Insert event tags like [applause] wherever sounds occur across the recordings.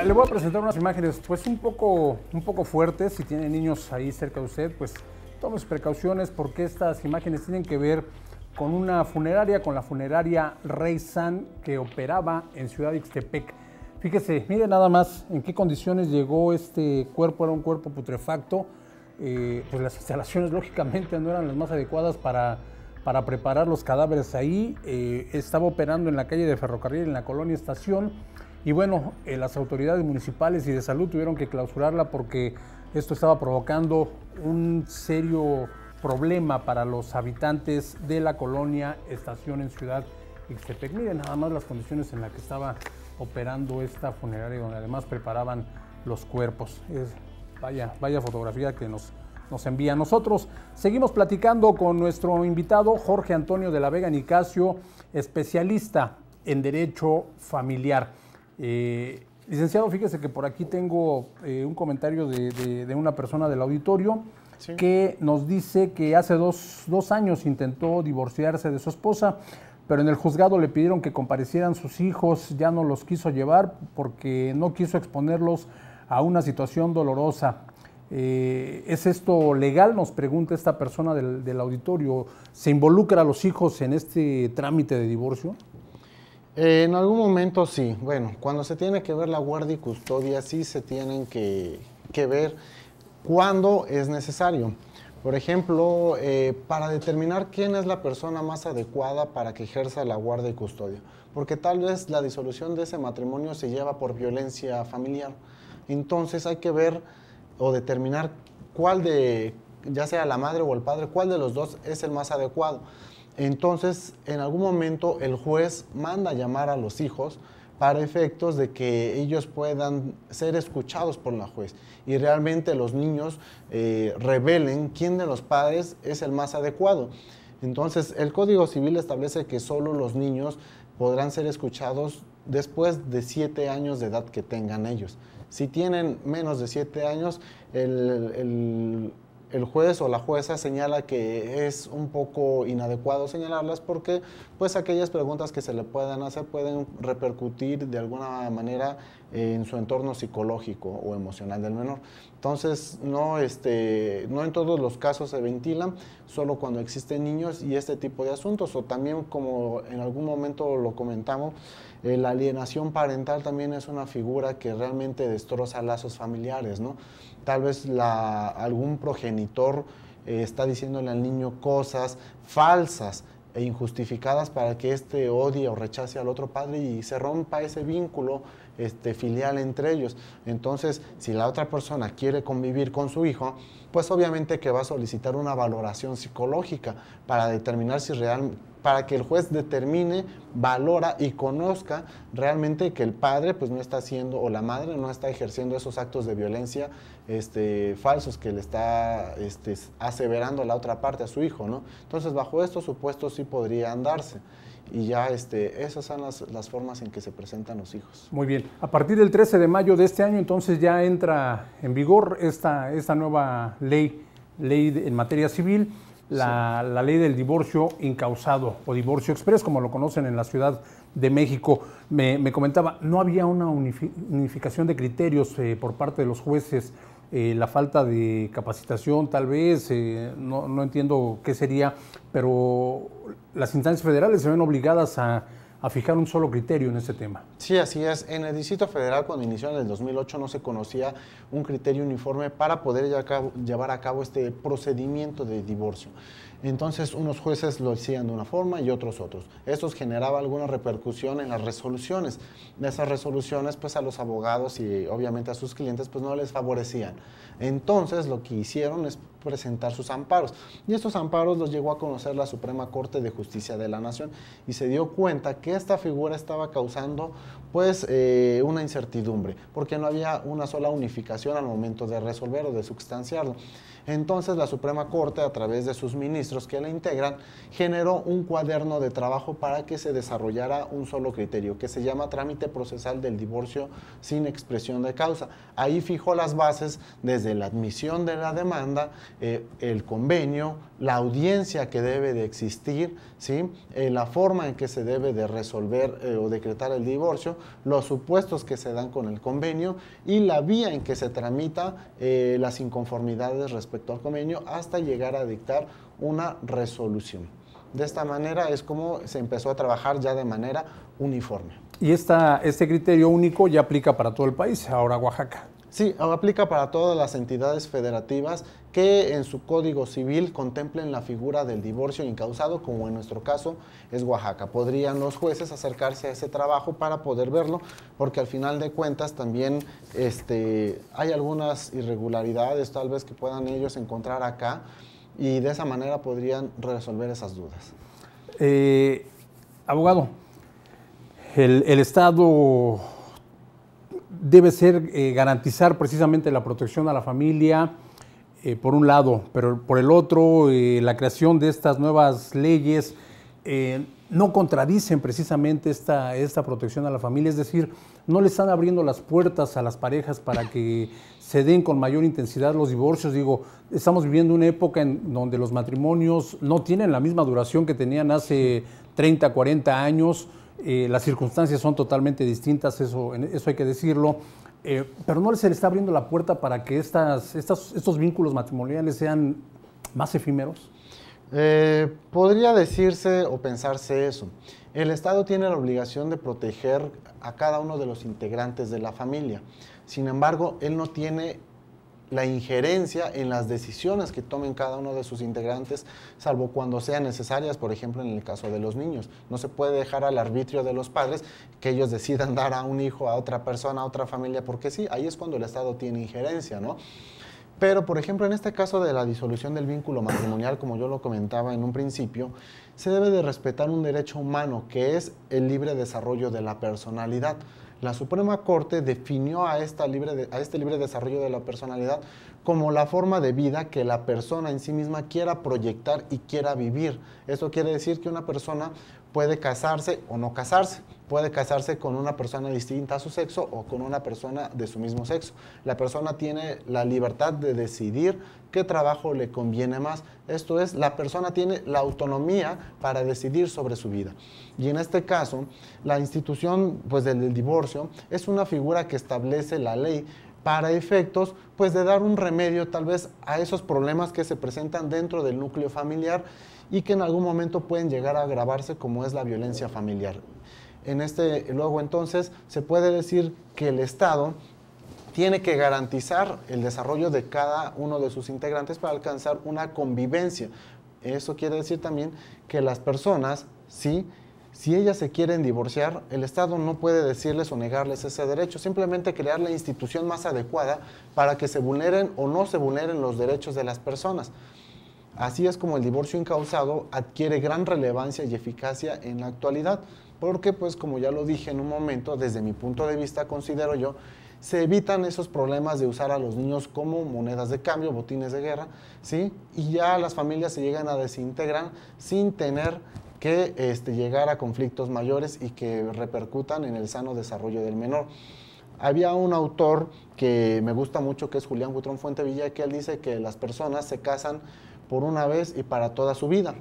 Ah, le voy a presentar unas imágenes pues un poco, un poco fuertes. Si tiene niños ahí cerca de usted, pues tome sus precauciones porque estas imágenes tienen que ver con una funeraria, con la funeraria Rey San que operaba en Ciudad Ixtepec. Fíjese, mire nada más en qué condiciones llegó este cuerpo, era un cuerpo putrefacto. Eh, pues las instalaciones lógicamente no eran las más adecuadas para, para preparar los cadáveres ahí. Eh, estaba operando en la calle de Ferrocarril, en la colonia Estación. Y bueno, eh, las autoridades municipales y de salud tuvieron que clausurarla porque esto estaba provocando un serio problema para los habitantes de la colonia Estación en Ciudad Ixtepec. Miren nada más las condiciones en las que estaba operando esta funeraria, donde además preparaban los cuerpos. vaya, vaya fotografía que nos, nos envía. Nosotros seguimos platicando con nuestro invitado Jorge Antonio de la Vega Nicasio, especialista en derecho familiar. Eh, licenciado, fíjese que por aquí tengo eh, un comentario de, una persona del auditorio que nos dice que hace dos, años intentó divorciarse de su esposa, pero en el juzgado le pidieron que comparecieran sus hijos, ya no los quiso llevar porque no quiso exponerlos a una situación dolorosa. Eh, ¿Es esto legal? Nos pregunta esta persona del, auditorio. ¿Se involucra a los hijos en este trámite de divorcio? Eh, en algún momento sí. Bueno, cuando se tiene que ver la guardia y custodia, sí se tienen que, que ver cuándo es necesario. Por ejemplo, eh, para determinar quién es la persona más adecuada para que ejerza la guardia y custodia. Porque tal vez la disolución de ese matrimonio se lleva por violencia familiar. Entonces hay que ver o determinar cuál de, ya sea la madre o el padre, cuál de los dos es el más adecuado. Entonces, en algún momento el juez manda llamar a los hijos para efectos de que ellos puedan ser escuchados por la juez y realmente los niños eh, revelen quién de los padres es el más adecuado. Entonces, el Código Civil establece que solo los niños podrán ser escuchados después de siete años de edad que tengan ellos. Si tienen menos de siete años, el el juez o la jueza señala que es un poco inadecuado señalarlas porque pues aquellas preguntas que se le puedan hacer pueden repercutir de alguna manera en su entorno psicológico o emocional del menor. Entonces, no, este, no en todos los casos se ventilan, solo cuando existen niños y este tipo de asuntos, o también como en algún momento lo comentamos, eh, la alienación parental también es una figura que realmente destroza lazos familiares, ¿no? Tal vez la, algún progenitor eh, está diciéndole al niño cosas falsas e injustificadas para que éste odie o rechace al otro padre y se rompa ese vínculo este, filial entre ellos. Entonces, si la otra persona quiere convivir con su hijo, pues obviamente que va a solicitar una valoración psicológica para determinar si real, para que el juez determine, valora y conozca realmente que el padre pues no está haciendo o la madre no está ejerciendo esos actos de violencia este, falsos que le está este, aseverando la otra parte, a su hijo, ¿no? Entonces, bajo estos supuestos sí podría andarse y ya este, esas son las, las, formas en que se presentan los hijos. Muy bien. A partir del 13 de mayo de este año, entonces ya entra en vigor esta, esta nueva ley, ley en materia civil, la, ley del divorcio incausado o divorcio express, como lo conocen en la Ciudad de México. Me, comentaba, no había una unificación de criterios eh, por parte de los jueces eh, la falta de capacitación tal vez, eh, no, entiendo qué sería, pero las instancias federales se ven obligadas a, a, fijar un solo criterio en este tema. Sí, así es. En el Distrito Federal, cuando inició en el 2008, no se conocía un criterio uniforme para poder llevar a cabo este procedimiento de divorcio. Entonces unos jueces lo hacían de una forma y otros otros. Esto generaba alguna repercusión en las resoluciones. Esas resoluciones pues a los abogados y obviamente a sus clientes pues no les favorecían. Entonces lo que hicieron es presentar sus amparos. Y estos amparos los llegó a conocer la Suprema Corte de Justicia de la Nación y se dio cuenta que esta figura estaba causando pues eh, una incertidumbre, porque no había una sola unificación al momento de resolver o de sustanciarlo Entonces la Suprema Corte, a través de sus ministros que la integran, generó un cuaderno de trabajo para que se desarrollara un solo criterio, que se llama trámite procesal del divorcio sin expresión de causa. Ahí fijó las bases desde la admisión de la demanda, eh, el convenio, la audiencia que debe de existir, ¿sí? Eh, la forma en que se debe de resolver eh, o decretar el divorcio, los supuestos que se dan con el convenio y la vía en que se tramita las inconformidades respecto al convenio hasta llegar a dictar una resolución. De esta manera es como se empezó a trabajar ya de manera uniforme. Y esta, este criterio único ya aplica para todo el país, ahora Oaxaca. Sí, aplica para todas las entidades federativas que en su código civil contemplen la figura del divorcio incausado, como en nuestro caso es Oaxaca. Podrían los jueces acercarse a ese trabajo para poder verlo, porque al final de cuentas también este, hay algunas irregularidades tal vez que puedan ellos encontrar acá y de esa manera podrían resolver esas dudas. Eh, abogado, el Estado debe ser eh, garantizar precisamente la protección a la familia, eh, por un lado, pero por el otro, eh, la creación de estas nuevas leyes no contradicen precisamente esta, esta protección a la familia, es decir, no le están abriendo las puertas a las parejas para que se den con mayor intensidad los divorcios. Digo, estamos viviendo una época en donde los matrimonios no tienen la misma duración que tenían hace 30, 40 años eh, las circunstancias son totalmente distintas, eso, eso hay que decirlo, eh, pero no se le está abriendo la puerta para que estas, estos vínculos matrimoniales sean más efímeros. Eh, podría decirse o pensarse eso. El Estado tiene la obligación de proteger a cada uno de los integrantes de la familia. Sin embargo, él no tiene la injerencia en las decisiones que tomen cada uno de sus integrantes, salvo cuando sean necesarias, por ejemplo, en el caso de los niños. No se puede dejar al arbitrio de los padres que ellos decidan [laughs] dar a un hijo, a otra persona, a otra familia, porque sí, ahí es cuando el Estado tiene injerencia, ¿no? Pero, por ejemplo, en este caso de la disolución del vínculo matrimonial, como yo lo comentaba en un principio, se debe de respetar un derecho humano que es el libre desarrollo de la personalidad. La Suprema Corte definió a, esta a este libre desarrollo de la personalidad como la forma de vida que la persona en sí misma quiera proyectar y quiera vivir. Eso quiere decir que una persona puede casarse o no casarse, puede casarse con una persona distinta a su sexo o con una persona de su mismo sexo. La persona tiene la libertad de decidir qué trabajo le conviene más. Esto es, la persona tiene la autonomía para decidir sobre su vida. Y en este caso, la institución pues, del divorcio es una figura que establece la ley para efectos pues de dar un remedio tal vez a esos problemas que se presentan dentro del núcleo familiar y que en algún momento pueden llegar a agravarse como es la violencia familiar en este luego entonces se puede decir que el Estado tiene que garantizar el desarrollo de cada uno de sus integrantes para alcanzar una convivencia. Eso quiere decir también que las personas, si ellas se quieren divorciar, el Estado no puede decirles o negarles ese derecho, simplemente crear la institución más adecuada para que se vulneren o no se vulneren los derechos de las personas. Así es como el divorcio incausado adquiere gran relevancia y eficacia en la actualidad porque pues como ya lo dije en un momento, desde mi punto de vista considero yo, se evitan esos problemas de usar a los niños como monedas de cambio, botines de guerra, ¿sí? Y ya las familias se llegan a desintegrar sin tener que este, llegar a conflictos mayores y que repercutan en el sano desarrollo del menor. Había un autor que me gusta mucho, que es Julián Gutrón Fuente Villa, que él dice que las personas se casan por una vez y para toda su vida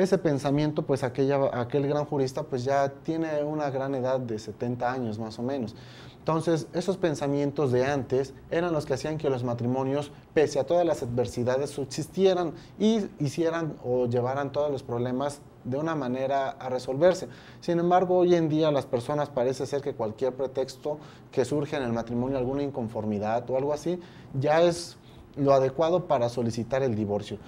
ese pensamiento, pues aquella, aquel gran jurista pues ya tiene una gran edad de 70 años más o menos. Entonces, esos pensamientos de antes eran los que hacían que los matrimonios, pese a todas las adversidades, subsistieran y hicieran o llevaran todos los problemas de una manera a resolverse. Sin embargo, hoy en día las personas parece ser que cualquier pretexto que surge en el matrimonio, alguna inconformidad o algo así, ya es lo adecuado para solicitar el divorcio.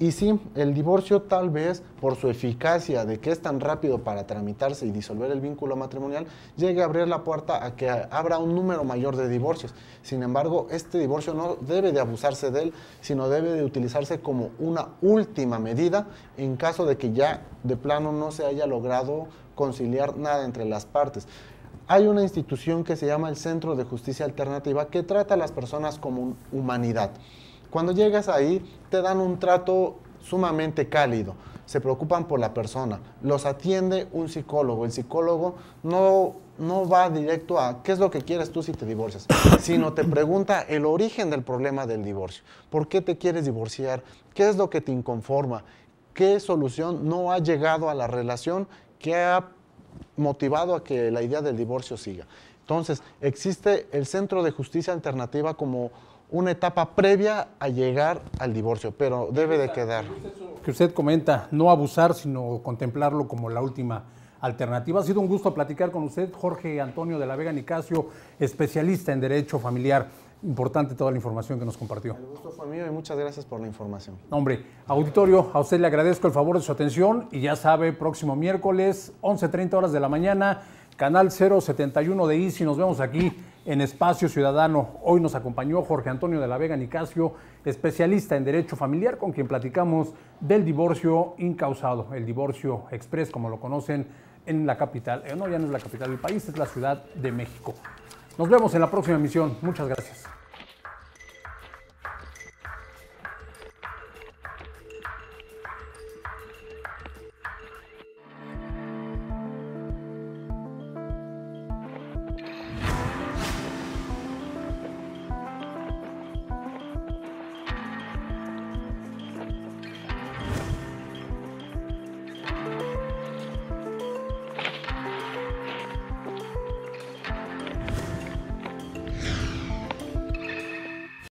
Y sí, el divorcio tal vez por su eficacia de que es tan rápido para tramitarse y disolver el vínculo matrimonial, llegue a abrir la puerta a que abra un número mayor de divorcios. Sin embargo, este divorcio no debe de abusarse de él, sino debe de utilizarse como una última medida en caso de que ya de plano no se haya logrado conciliar nada entre las partes hay una institución que se llama el Centro de Justicia Alternativa que trata a las personas como humanidad. Cuando llegas ahí, te dan un trato sumamente cálido, se preocupan por la persona, los atiende un psicólogo, el psicólogo no, no va directo a qué es lo que quieres tú si te divorcias, [coughs] sino te pregunta el origen del problema del divorcio, por qué te quieres divorciar, qué es lo que te inconforma, qué solución no ha llegado a la relación que ha motivado a que la idea del divorcio siga. Entonces, existe el Centro de Justicia Alternativa como una etapa previa a llegar al divorcio, pero debe de quedar. Que usted comenta, no abusar, sino contemplarlo como la última alternativa. Ha sido un gusto platicar con usted, Jorge Antonio de la Vega Nicasio, especialista en Derecho Familiar. Importante toda la información que nos compartió. El gusto fue mío y muchas gracias por la información. Hombre, auditorio, a usted le agradezco el favor de su atención y ya sabe, próximo miércoles, 11.30 horas de la mañana, canal 071 de ICI. Nos vemos aquí en Espacio Ciudadano. Hoy nos acompañó Jorge Antonio de la Vega Nicasio, especialista en Derecho Familiar, con quien platicamos del divorcio incausado, el divorcio express, como lo conocen en la capital, eh, no, ya no es la capital del país, es la Ciudad de México. Nos vemos en la próxima emisión. Muchas gracias.